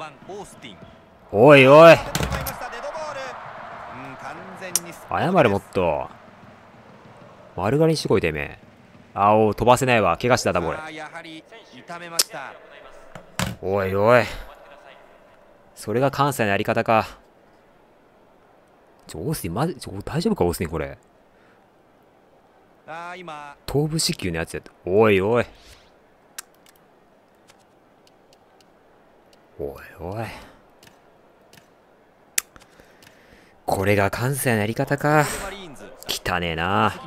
番オースティンおいおい謝れもっと丸刈りにしてこいてめえあお飛ばせないわ怪我しただもれおいおいそれが関西のやり方かちょオースティンマジ大丈夫かオースティンこれ頭部支給のやつやったおいおいおいおい。これが関西のやり方か。汚ねえな。